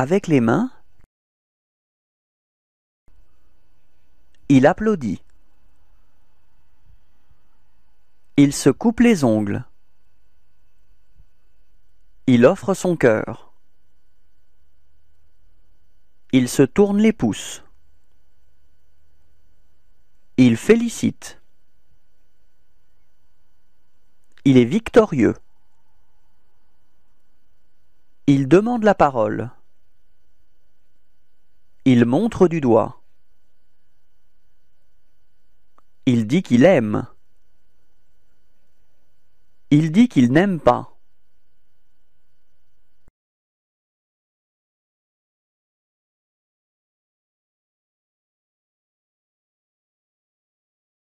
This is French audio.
Avec les mains, il applaudit. Il se coupe les ongles. Il offre son cœur. Il se tourne les pouces. Il félicite. Il est victorieux. Il demande la parole. Il montre du doigt. Il dit qu'il aime. Il dit qu'il n'aime pas.